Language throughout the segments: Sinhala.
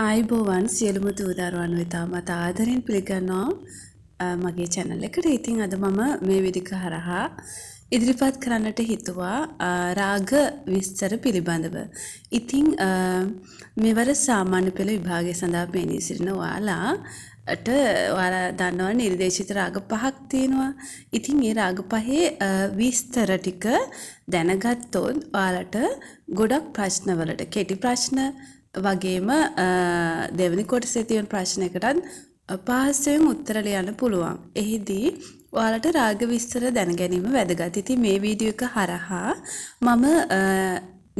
ආයිබෝවන් සියලුම දූදරුවන් වෙතාමත් ආදරෙන් පිළිගන්නවා මගේ චැනල් එකට ඉතින් අද මම මේ විදික හරහා ඉදිරිපත් කරන්නට හිතුවා රාග විස්තර පිළිබඳව. ඉතිං මෙවර සාමාන්‍ය පෙළ විභාගය සඳහා පෙනී සිටින ඔයාලා ට ඔයාල දන්නවා නිර්දේශිත රාග පහක් තියෙනවා ඉතින් ඒ රාග පහේ විස්තර ටික දැනගත්තොත් ඔයාලට ගොඩක් ප්‍රශ්නවලට කෙටි ප්‍රශ්න වගේම දෙවනි කොටසේ තියෙන ප්‍රශ්නයකටත් පහසුවෙන් උත්තර ලියන්න පුළුවන්. එහිදී ඔයාලට රාග විස්තර දැන ගැනීම වැදගත්. ඉතින් මේ වීඩියෝ එක හරහා මම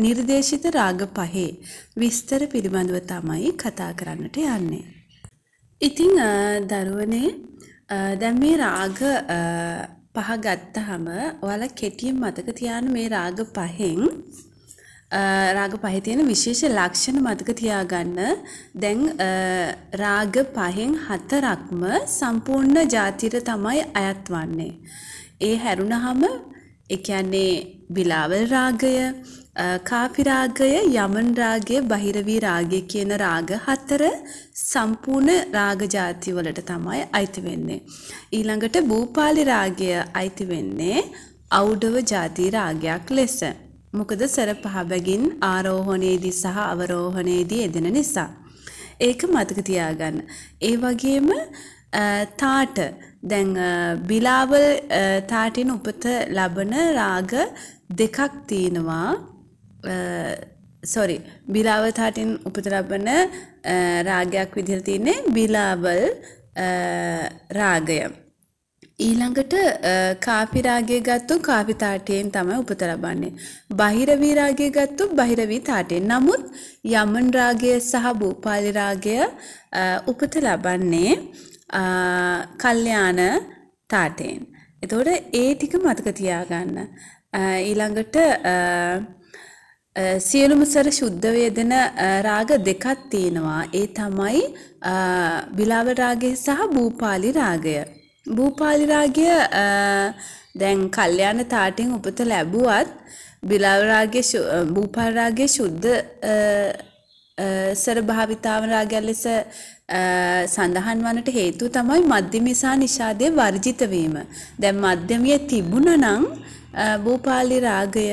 නිර්දේශිත රාග පහේ විස්තර පිළිබඳව තමයි කතා කරන්නට යන්නේ. ඉතින් දරුවනේ දැන් මේ රාග පහ ගත්තහම ඔයාලා කෙටියෙන් මතක තියාගන්න මේ රාග පහෙන් රාග පහේ තියෙන විශේෂ ලක්ෂණ මතක තියාගන්න. දැන් රාග පහෙන් හතරක්ම සම්පූර්ණ ජාතිර තමයි අයත් වන්නේ. ඒ හැරුණාම ඒ කියන්නේ බිලාවල් රාගය, කාපි රාගය, යමන් රාගය, බහිරවි රාගය කියන රාග හතර සම්පූර්ණ රාග ಜಾති වලට තමයි අයිති වෙන්නේ. ඊළඟට බූපාලි රාගය අයිති වෙන්නේ ඖඩව ಜಾති රාගයක් ලෙස. මොකද සැර පහබැගින් ආරෝහණයේදී සහ අවරෝහණයේදී එදෙන නිසා. ඒක මතක තියාගන්න. ඒ වගේම තාට දැන් බිලාවල් තාටින් උපත ලබන රාග දෙකක් තියෙනවා සොරි බිලාව තාටින් උපත ලබන රාගයක් විදිහට තියෙන්නේ බිලාවල් රාගය. ඊළඟට කාපිරාගේ ගත්තු කාපි තාටයෙන් තමයි උපත ලබන්නේ. බහිරවී රාගය ගත්තු බහිරවී තාටයෙන්. නමුත් යමන් රාගය සහ භූපාලි රාගය උපත ලබන්නේ කල්යාණ තාටයෙන්. එතකොට ඒ ටික මතක තියාගන්න. ඊළඟට සියලුම සර ශුද්ධ වේදන රාග දෙකක් තියෙනවා. ඒ තමයි බිලාව රාගය සහ භූපාලි රාගය. භූපාලි දැන් කල්යාණ තාටින් උපත ලැබුවත් බිලාව රාගයේ භූපාලි රාගයේ සුද්ධ සර භාවිතාවන රාගය ලෙස සඳහන් වනට හේතුව තමයි මධ්‍යමිසා නිෂාදය වර්ජිත වීම. දැන් මධ්‍යමයේ තිබුණා නම් භූපාලි රාගය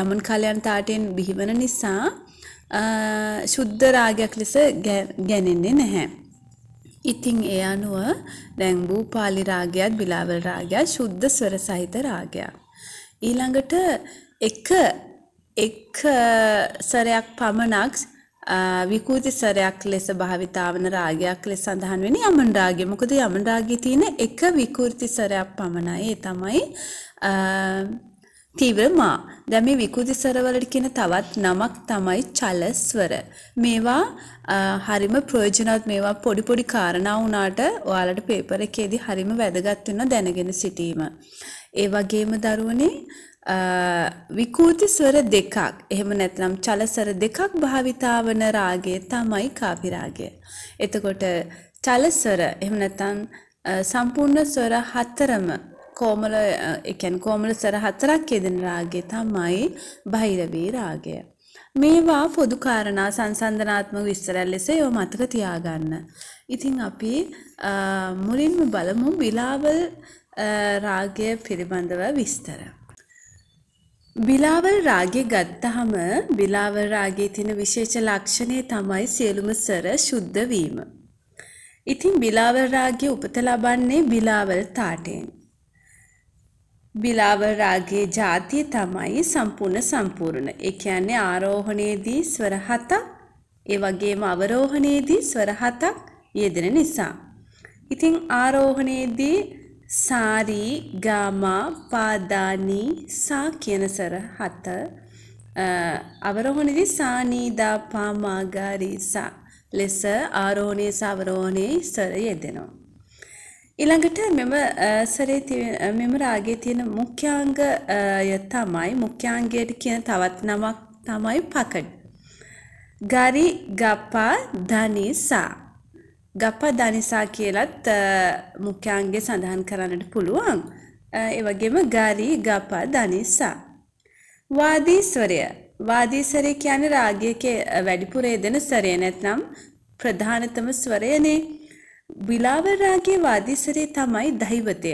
යමන් කල්යන් තාටෙන් බිහිවන නිසා ශුද්ධ රාගයක් ලෙස ගැනෙන්නේ නැහැ. ඉතිං ඒ අනුව දැන් භූපාලි රාගයත් බිලාවල් රාගයත් ශුද්ධ ස්වර සහිත රාගයක්. ඊළඟට එක එක ස්වරයක් පමණක් විකෘති ස්වරයක් ලෙස භාවිතාවන රාගයක් ලෙස සඳහන් වෙන්නේ යමන රාගය. මොකද යමන රාගයේ තියෙන එක විකෘති ස්වරයක් පමණයි. ඒ තමයි තිවමා දැන් මේ විකෘති ස්වරවලට කියන තවත් නමක් තමයි චල ස්වර. මේවා හරිම ප්‍රයෝජනවත් මේවා පොඩි පොඩි කාරණා වුණාට ඔයාලට පේපර් එකේදී හරිම වැදගත් වෙනවා දැනගෙන සිටීම. ඒ වගේම දරුවනේ විකෘති ස්වර දෙකක් එහෙම නැත්නම් චල ස්වර දෙකක් භාවිතා වන රාගය තමයි කාපි රාගය. එතකොට චල ස්වර එහෙම නැත්නම් සම්පූර්ණ ස්වර හතරම කෝමල එකැන් කෝමල සර හතරක් යෙදෙන රාගේ තමයි බහිරවී රාගය. මේවා පොදු කාරණා සංසන්ධනාත්මක විස්තරල් ලෙස යෝ මතක තියාගන්න. ඉතින් අපි මුලින්ම බලමු බිලාවල් රාගය පිළිබඳව විස්තර. බිලාවල් රාගේ ගත්තහම බිලාවල් රාගේ තියෙන විශේෂ ලක්ෂණය තමයි සියලුම සර ශුද්ධ වීම. ඉතින් බිලාවල් රාගය උපත ලබන්නේ බිලාවල් තාටයෙන්. බිලාවර රාගයේ જાතිය තමයි සම්පූර්ණ සම්පූර්ණ. ඒ කියන්නේ ආරෝහණයේදී ස්වර හතක්, ඒ වගේම අවරෝහණයේදී ස්වර හතක් යෙදෙන නිසා. ඉතින් ආරෝහණයේදී සාරී, ගාමා, පාදානි, සා කියන ස්වර හත අවරෝහණයේදී සානීදා පාමාගාරී සා ලෙස ආරෝහණයේ සවරෝහණයේ ස්වර යෙදෙනවා. ඊළඟට මෙම සරේ මෙම රාගයේ තියෙන මුඛ්‍යාංගය තමයි මුඛ්‍යාංගයට කියන තවත් නමක් තමයි පකඩ්. ගරි ගපා ධනිසා. ගපා ධනිසා කියලත් මුඛ්‍යාංගය සඳහන් කරන්නට පුළුවන්. ඒ වගේම ගරි ගපා ධනිසා. වාදී ස්වරය. වාදී ස්වරය කියන්නේ රාගයේ වැඩිපුර යෙදෙන ස්වරය නැත්නම් ප්‍රධානතම ස්වරයනේ. විලාවරාගේ වාදීස්වරය තමයි දෛවතය.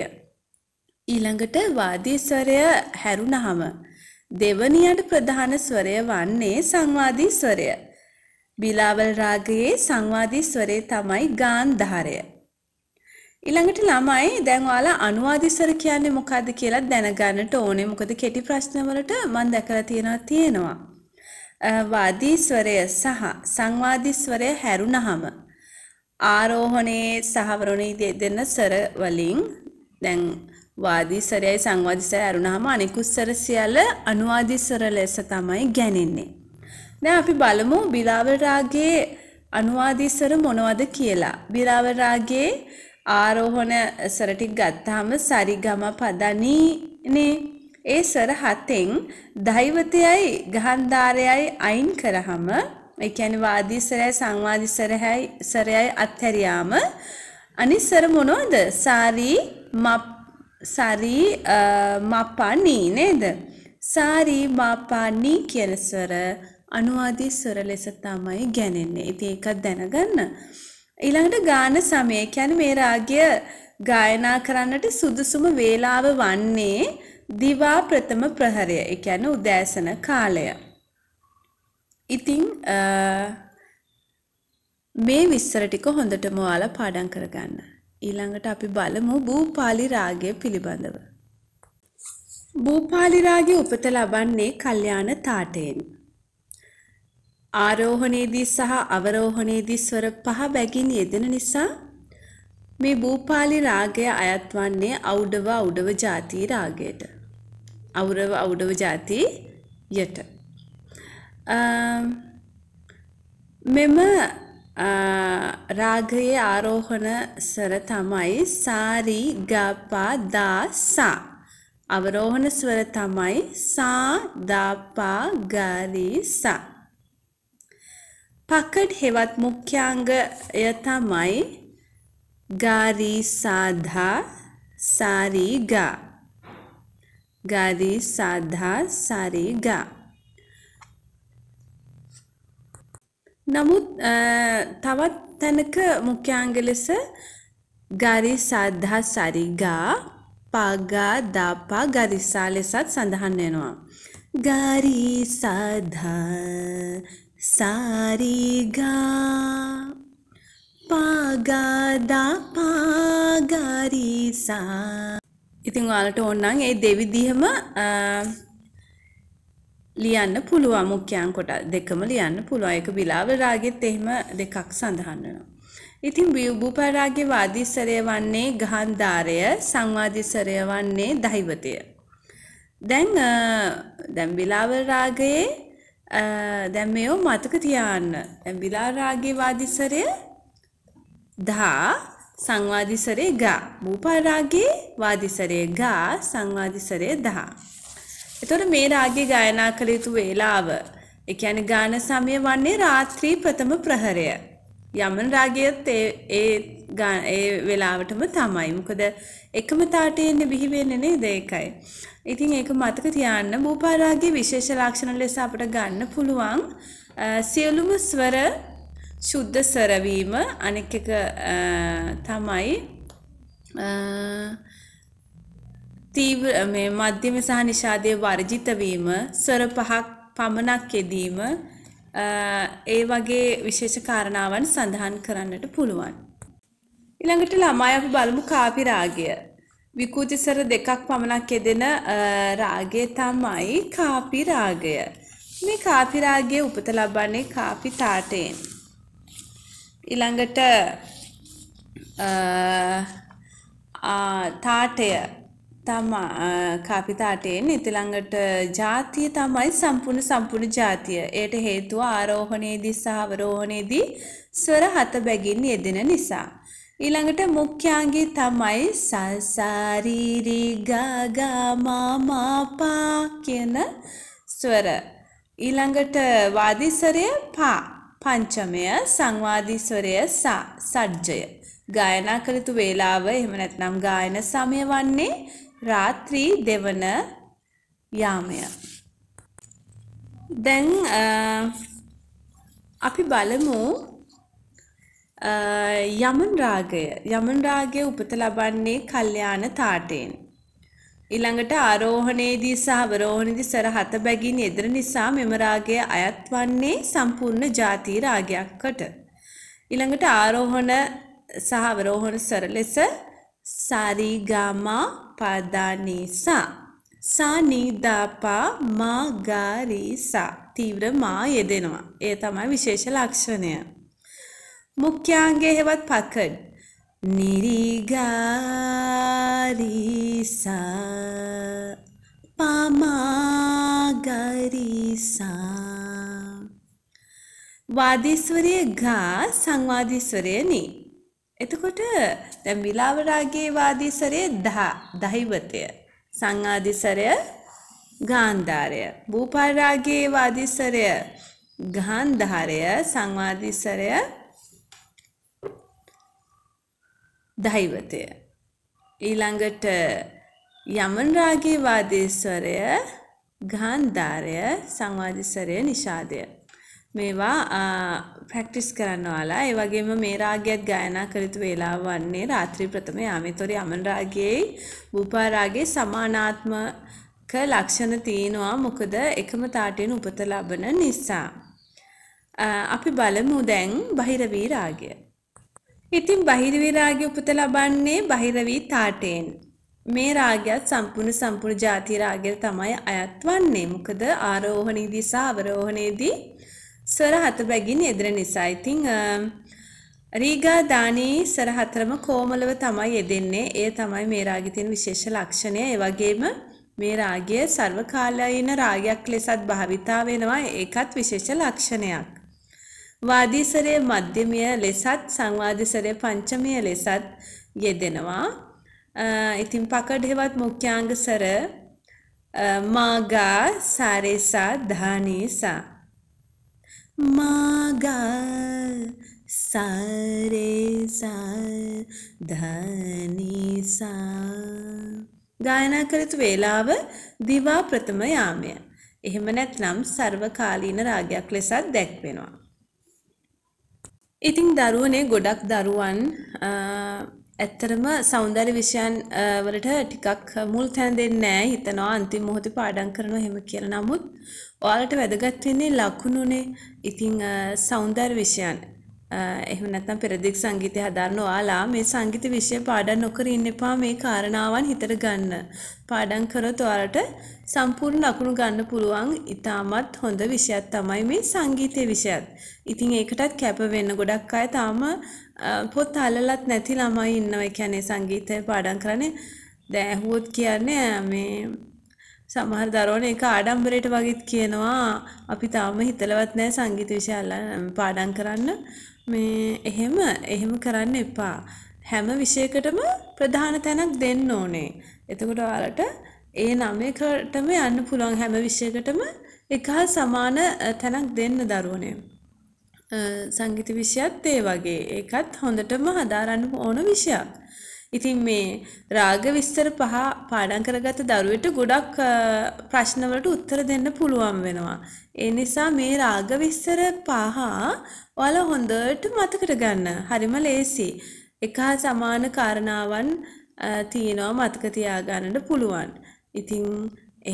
ඊළඟට වාදීස්වරය හැරුණහම දෙවනියට ප්‍රධාන ස්වරය වන්නේ සංවාදී ස්වරය. බිලාවල් රාගයේ සංවාදී ස්වරය තමයි ගාන්ධාරය. ඊළඟට ළමයි දැන් ඔයාලා අනුවාදී ස්වර කියන්නේ මොකද්ද කියලා දැනගන්නට ඕනේ. මොකද කෙටි ප්‍රශ්න වලට මම දැකලා තියෙනවා තියෙනවා. වාදී ස්වරය සහ සංවාදී ස්වරය හැරුණහම ආරෝහණයේ සහවරණයේ දෙන්න සර වලින් දැන් වාදී සරයයි සංවාදී සරය අරුණාම අනිකුත් සර සියල්ල අනුවාදී සර ලෙස තමයි ගැනෙන්නේ. දැන් අපි බලමු බිලාව රාගයේ අනුවාදී සර මොනවද කියලා. බිලාව රාගයේ ආරෝහණ සර ටික ගත්තාම සරිගම පදනිනේ ඒ සර හතෙන් දෛවතයයි ගහන්දාරයයි අයින් කරාම ඒ කියන්නේ වාදී ස්වරයයි සංවාදී ස්වරයයි ස්වරයයි අත්හැරියාම අනිත් ස්වර මොනවද? සාරි මප් සාරි මපනි නේද? සාරි මපනි කියන ස්වර අනුවාදී ස්වර ලෙස තමයි ගැනෙන්නේ. ඉතින් ඒකත් දැනගන්න. ඊළඟට ගාන සමය කියන්නේ මේ රාගය ගායනා කරන්නට සුදුසුම වේලාව වන්නේ දිවා ප්‍රථම ප්‍රහරය. ඒ කියන්නේ උදෑසන කාලය. ඉතින් මේ විස්තර ටික හොඳටම ඔයාලා පාඩම් කරගන්න. ඊළඟට අපි බලමු බූපාලි රාගය පිළිබඳව. බූපාලි රාගය උපත ලබන්නේ කල්යාණ තාටයෙන්. ආරෝහණයේදී සහ අවරෝහණයේදී ස්වර පහ බැගින් යෙදෙන නිසා මේ බූපාලි රාගය අයත් වන්නේ අවුඩව අවුඩව ಜಾති රාගයට. අවුරව අවුඩව ಜಾතියට. මෙම රාගයේ ආරෝහණ ස්වර තමයි සාරි ගපා දා සා. අවරෝහණ ස්වර තමයි සා දාපා ගාරි සා. පකඩ් හෙවත් මුඛ්‍යාංගය තමයි ගාරි සාධා සාරිගා. ගාරි සාධා සාරිගා. නමුත් තවත් තැනක මුඛ්‍යාංග ලෙස ගරිසා දහ සරිගා පගා දපා ගරිසා ලෙසත් සඳහන් වෙනවා. ගරිසා ධ සරිගා පගා දපා ගරිසා ඉතින් ඔයාලට ඕනනම් ඒ දෙවිදිහම ලියන්න පුළුවන් මුඛ්‍යං කොට දෙකම ලියන්න පුළුවන් ඒක විලාප රාගෙත් එහෙම දෙකක් සඳහන් වෙනවා. ඉතින් බිව්බූපා රාගයේ වාදී ස්වරය වන්නේ ගහන්ධාරය සංවාදී ස්වරය වන්නේ දෛවතය. දැන් දැන් විලාප රාගයේ දැන් මේව මතක තියාගන්න. දැන් විලාප රාගයේ වාදී ස්වරය දා සංවාදිසරේ ගා භූපාරාගේ වාදිසරේ ගා සංවාදිසරේ දහා එතකොට මේ රාගය ගායනා කළ යුතු වේලාව ඒ කියන්නේ ගාන සමය වන්නේ රාත්‍රී ප්‍රථම ප්‍රහරය. යමන රාගයත් ඒ ඒ වෙලාවටම තමයි. මොකද එකම තාටේ එන්නේ බිහි වෙන්නේ නේද ඒකයි. ඉතින් ඒක මතක තියාන්න භූපාරාගයේ විශේෂ ලක්ෂණ ලෙස අපිට ගන්න පුළුවන් සියලුම ස්වර සුද්ධ ස්වර වීම අනෙක් එක තමයි තීව්‍ර මේ මධ්‍යම සහ නිෂාදයේ වර්ජිත වීම ස්වර පහක් පමණක් යෙදීම ඒ වගේ විශේෂ කාරණාවන් සඳහන් කරන්නට පුළුවන්. ඊළඟට ළමයි අපි බලමු කාපි රාගය. විකූති ස්වර දෙකක් පමණක් යෙදෙන රාගය තමයි කාපි රාගය. මේ කාපි රාගයේ උපත ලබන්නේ කාපි තාටයෙන්. ඊළඟට තාටය තමා කාපිතාටයෙන් ඉතිළඟට ජාතිය තමයි සම්පූර්ණ සම්පූර්ණ ජාතිය. ඒට හේතුව ආරෝහණයේදී සහ අවරෝහණයේදී ස්වර හත බැගින් යෙදෙන නිසා. ඊළඟට මුඛ්‍යාංගී තමයි සසාරීරි ගාගාමාමාපා කියන ස්වර. ඊළඟට වාදිස්වරය පා පංචමය සංවාදිස්වරය සා සජ්ජය. ගායනා කළ යුතු වේලාව එහෙම නැත්නම් ගායන සමය වන්නේ රාත්‍රී දෙවන යාමය. දැන් අපි බලමු යමන් රාගය. යමන් රාගය උපත ලබන්නේ කල්යාණ තාටයෙන්. ඊළඟට ආරෝහණයේදී සහ අවරෝහණයේදී සරහත බැගින් යෙදෙන නිසා මෙම රාගය අයත් වන්නේ සම්පූර්ණ ಜಾති රාගයක්කට. ඊළඟට ආරෝහණ සහ අවරෝහණ සර ලෙස சரிகமா பதனிசா සනිදපා මාගාරීසා තීව්‍රමා යෙදෙනවා. ඒ තමයි විශේෂ ලක්ෂණය. මුඛ්‍යාංගය හෙවත් පකඩ්. නිරිගාරීසා පමාගරීසා වාදීස්වරය ගා සංවාදීස්වරය නී. එතකොට දැන් විලාවරාගේ වාදීසරය දහ දහිවතය. සංආදිසරය ගාන්ධාරය. භූපාරාගේ වාදීසරය ගාන්ධාරය සංවාදිසරය දහිවතය. ඊළඟට යමන් රාගේ වාදීස්වරය ගාන්ධාරය සංවාදිස්වරය නිෂාදය. මේවා ප්‍රැක්ටිස් කරන්න ඔයාලා ඒ වගේම මේ රාගයත් ගායනා කර යුතු වේලාව වන්නේ රාත්‍රී ප්‍රථම යාමේතොරි අමන රාගයේ වූපා රාගයේ සමානාත්මක ලක්ෂණ තියෙනවා මොකද එකම තාටයෙන් උපත ලබන නිසා අපි බලමු දැන් බහිරවී රාගය ඉතින් බහිරවී රාගය උපත ලබන්නේ බහිරවී තාටයෙන් මේ රාගයත් සම්පූර්ණ සම්පූර්ණ ಜಾති රාගය තමයි අයත් වන්නේ මොකද ආරෝහණයේදී සහ අවරෝහණයේදී ස්වර හත බැගින් යෙදෙන නිසා. ඉතින් රීගා දානී ස්වර හතරම කොමලව තමයි යෙදෙන්නේ. ඒ තමයි මේ රාගයේ තියෙන විශේෂ ලක්ෂණය. ඒ වගේම මේ රාගය සර්වකාලීන රාගයක් ලෙසත් භාවිතා වෙනවා. ඒකත් විශේෂ ලක්ෂණයක්. වාදීසරයේ මධ්‍යමය ලෙසත් සංවාදීසරයේ පංචමය ලෙසත් යෙදෙනවා. ඉතින් පකඩේවත් මුඛ්‍යාංග සර මාගා සාරේසා ධානීසා मा गा सा रे सा ධනි සා ගායනා කරතු වේලාව දිවා ප්‍රථම යාමය. එහෙම නැත්නම් සර්වකාලීන රාගයක් ලෙසත් දැක්වෙනවා. ඉතින් දරුවනේ ගොඩක් දරුවන් ඇත්තරම සෞන්දර්ය විෂයන් වලට ටිකක් මුල් තැන දෙන්නේ නැහැ හිතනවා අන්තිම මොහොතේ පාඩම් කරනවා එහෙම කියලා. නමුත් ඔයාලට වැදගත් වෙන්නේ ලකුණුනේ. ඉතින් සෞන්දර්ය විෂයන් එහෙම නැත්නම් පෙරදිග සංගීතය හදාරන ඔයාලා මේ සංගීත විෂය පාඩම් නොකර ඉන්න එපා මේ කාරණාවන් හිතට ගන්න. පාඩම් කරොත් ඔයාලට සම්පූර්ණ ලකුණු ගන්න පුළුවන් ඉතාමත් හොඳ විෂයක් තමයි මේ සංගීතයේ විෂයත්. ඉතින් ඒකටත් කැප වෙන්න ගොඩක් අය තාම පොත් අල්ලලත් නැති ළමයි ඉන්නවා. ඒ කියන්නේ සංගීතය පාඩම් කරන්නේ දැන් ඇහුවොත් කියන්නේ මේ සමහර දරුවන් ඒක ආඩම්බරයට වගේත් කියනවා අපි තාම හිතලවත් නැහැ සංගීත විෂය පාඩම් කරන්න. මේ එහෙම එහෙම කරන්න එපා. හැම විෂයකටම ප්‍රධාන තැනක් දෙන්න ඕනේ. එතකොට ඔයාලට ඒ නමයකටම යන්න පුළුවන් හැම විෂයකටම එක හා සමාන තැනක් දෙන්න දරුවනේ. සංගීත විෂයත් ඒ වගේ. ඒකත් හොඳටම හදාරන්න ඕන විෂයක්. ඉතින් මේ රාග විස්තර පහ පාඩම් කරගත්ත දරුවෙට ගොඩක් ප්‍රශ්නවලට උත්තර දෙන්න පුළුවන් වෙනවා. ඒ නිසා මේ රාග විස්තර පහ ඔයාලා හොඳට මතකට ගන්න. හරිම ලේසි. එක හා සමාන කාරණාවන් තියෙනවා මතක තියාගන්නට පුළුවන්. ඉතින්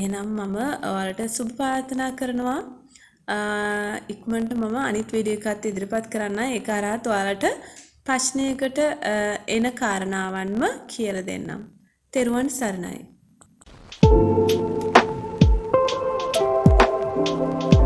එහෙනම් මම ඔයාලට සුබ ප්‍රාර්ථනා කරනවා. ඉක්මනට මම අනිත් වීඩියෝ එකත් ඉදිරිපත් කරන්න ඒක හරහා ඔයාලට ප්‍රශ්නයකට එන කාරණාවන්ම කියල දෙන්නම්. තෙරුවන් සරණයි. Thank you.